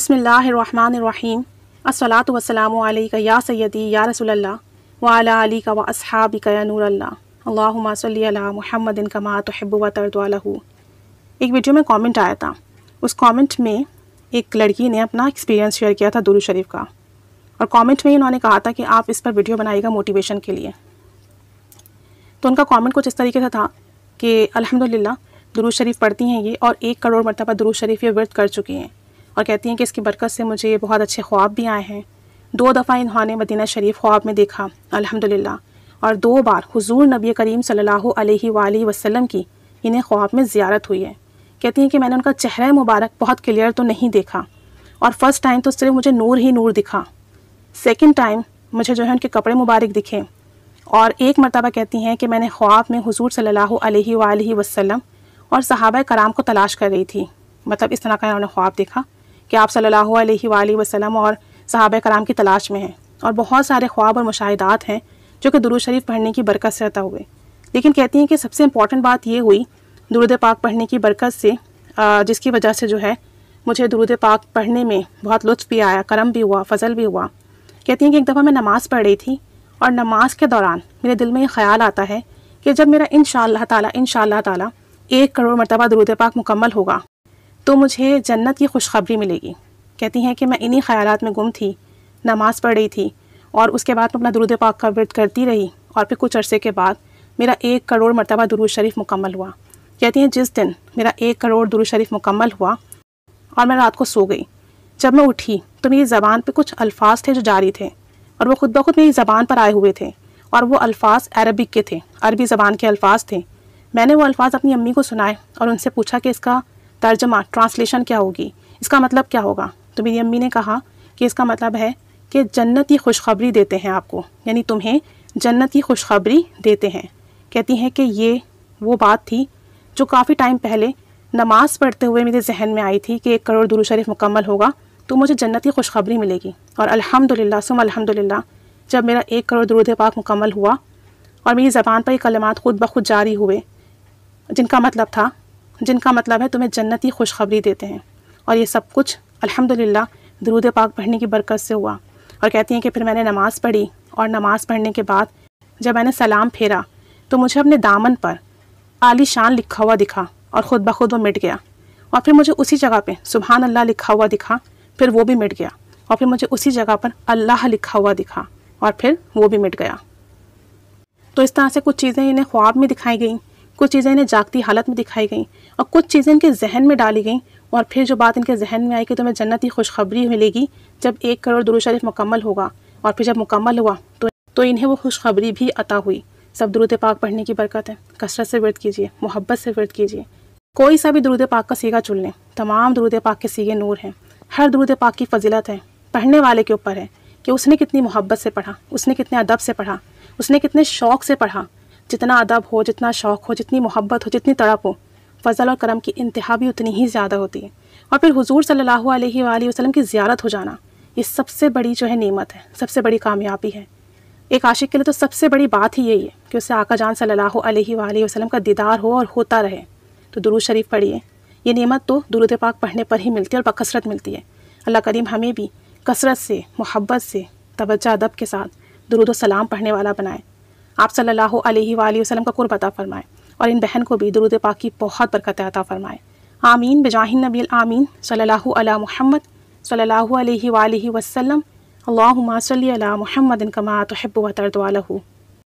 बसमीम असलात वसलाम या सैदी या रसोल्ला वाली का व असहाबी का नूरल्ला अल्लाम सल्ला महमदिन कमा तहब तरदू एक वीडियो में कमेंट आया था उस कमेंट में एक लड़की ने अपना एक्सपीरियंस शेयर किया था दुरू शरीफ का और कमेंट में इन्होंने कहा था कि आप इस पर वीडियो बनाइएगा मोटिवेशन के लिए तो उनका कमेंट कुछ इस तरीके से था कि अलहमदिल्ला दुरू शरीफ पढ़ती हैं ये और एक करोड़ मरतबा दुरू शरीफ ये वर्द कर चुकी हैं और कहती हैं कि इसकी बरकत से मुझे बहुत अच्छे ख्वाब भी आए हैं दो दफ़ा इन्होंने मदीना शरीफ ख्वाब में देखा अलहमदिल्ला और दो बार हुजूर नबी करीम सल्लल्लाहु अलैहि वसल्लम की इन्हें ख्वाब में ज़्यारत हुई है कहती हैं कि मैंने उनका चेहरा मुबारक बहुत क्लियर तो नहीं देखा और फ़र्स्ट टाइम तो सिर्फ मुझे नूर ही नूर दिखा सेकंड टाइम मुझे जो है उनके कपड़े मुबारक दिखे और एक मरतबा कहती हैं कि मैंने ख्वाब में हुजूर सल्लल्लाहु अलैहि वसल्लम और सहाबा कराम को तलाश कर रही थी मतलब इस तरह का इन्होंने ख्वाब देखा कि आप सल्लल्लाहु अलैहि वसल्लम और सहाब कराम की तलाश में हैं और बहुत सारे ख्वाब और मुशाहदात हैं जो कि दुरुद शरीफ पढ़ने की बरकत से अता हुए लेकिन कहती हैं कि सबसे इम्पॉर्टेंट बात यह हुई दुरुद पाक पढ़ने की बरकत से जिसकी वजह से जो है मुझे दुरुद पाक पढ़ने में बहुत लुत्फ़ भी आया करम भी हुआ फजल भी हुआ कहती हैं कि एक दफ़ा मैं नमाज़ पढ़ रही थी और नमाज के दौरान मेरे दिल में ये ख्याल आता है कि जब मेरा इन ताला इन ताला एक करोड़ मरतबा दुरुद पाक मुकम्मल होगा तो मुझे जन्नत की खुशखबरी मिलेगी कहती हैं कि मैं इन्हीं ख्याल में गुम थी नमाज़ पढ़ रही थी और उसके बाद मैं अपना दुरुद पाक का वर्द करती रही और फिर कुछ अरसे के बाद मेरा एक करोड़ मरतबा दुरुज शरीफ मुकम्मल हुआ कहती हैं जिस दिन मेरा एक करोड़ दुरुज शरीफ मुकम्मल हुआ और मैं रात को सो गई जब मैं उठी तो मेरी ज़बान पर कुछ अल्फाज थे जो जारी थे और वो खुद ब खुद मेरी ज़बान पर आए हुए थे और वो अल्फाज अरबिक के थे अरबी ज़बान के अल्फाज थे मैंने वो अल्फाज अपनी अम्मी को सुनाए और उनसे पूछा कि इसका तर्जमा ट्रांसलेशन क्या होगी इसका मतलब क्या होगा तो मेरी अम्मी ने कहा कि इसका मतलब है कि जन्नत की खुशखबरी देते हैं आपको यानी तुम्हें जन्नत की खुशखबरी देते हैं कहती हैं कि ये वो बात थी जो काफ़ी टाइम पहले नमाज पढ़ते हुए मेरे जहन में आई थी कि एक करोड़ दुरू शरीफ मुकम्मल होगा तो मुझे जन्नत की खुशखबरी मिलेगी और अल्हम्दुलिल्लाह सुम अल्हम्दुलिल्लाह जब मेरा एक करोड़ दुरूद पाक मुकम्मल हुआ और मेरी ज़बान पर ये कलमात खुद ब खुद जारी हुए जिनका मतलब था जिनका मतलब है तुम्हें जन्नती खुशखबरी देते हैं और ये सब कुछ अल्हम्दुलिल्लाह दरूद पाक पढ़ने की बरकत से हुआ और कहती हैं कि फिर मैंने नमाज़ पढ़ी और नमाज़ पढ़ने के बाद जब मैंने सलाम फेरा तो मुझे अपने दामन पर आली शान लिखा हुआ दिखा और ख़ुद ब खुद वो मिट गया और फिर मुझे उसी जगह पे सुबहान अल्लाह लिखा हुआ दिखा फिर वो भी मिट गया और फिर मुझे उसी जगह पर अल्लाह लिखा हुआ दिखा और फिर वो भी मिट गया तो इस तरह से कुछ चीज़ें इन्हें ख्वाब में दिखाई गई कुछ चीज़ें इन्हें जागती हालत में दिखाई गई और कुछ चीज़ें इनके जहन में डाली गई और फिर जो बात इनके जहन में आई कि तुम्हें जन्नत की खुशखबरी मिलेगी जब एक करोड़ दुरू शरीफ मुकम्मल होगा और फिर जब मुकम्मल हुआ तो तो इन्हें वो खुशखबरी भी अता हुई सब दुरुद पाक पढ़ने की बरकत है कसरत से वर्द कीजिए मोहब्बत से वर्द कीजिए कोई सा भी दुरुद पाक का सीगा चुन लें तमाम दुरुद पाक के सीगे नूर हैं हर दुरुद पाक की फजीलत है पढ़ने वाले के ऊपर है कि उसने कितनी मोहब्बत से पढ़ा उसने कितने अदब से पढ़ा उसने कितने शौक़ से पढ़ा जितना अदब हो जितना शौक़ हो जितनी मोहब्बत हो जितनी तड़प हो फल और करम की इंतहा भी उतनी ही ज़्यादा होती है और फिर हुजूर सल्लल्लाहु अलैहि वसल्लम की ज़्यारत हो जाना ये सबसे बड़ी जो है नेमत है सबसे बड़ी कामयाबी है एक आशिक के लिए तो सबसे बड़ी बात ही यही है कि उसे आका जान सल्लल्लाहु वसलम का दीदार हो और होता रहे तो दुरूद शरीफ पढ़िए ये नेमत तो दुरुद पाक पढ़ने पर ही मिलती है और बकसरत मिलती है अल्लाह करीम हमें भी कसरत से मोहब्बत से तोज्जा अदब के साथ दुरुद सलाम पढ़ने वाला बनाए आप सल्ला वसलम का कुर्ब अता फ़रमाएँ और इन बहन को भी दरुद पा की बहुत बरकत अता फ़रमाएँ आमीन बजाहिन नबी आमीन सल महमद सल्ला वसलम अलैहि वसल्लम महमदिन कमा तो व तरदवालहू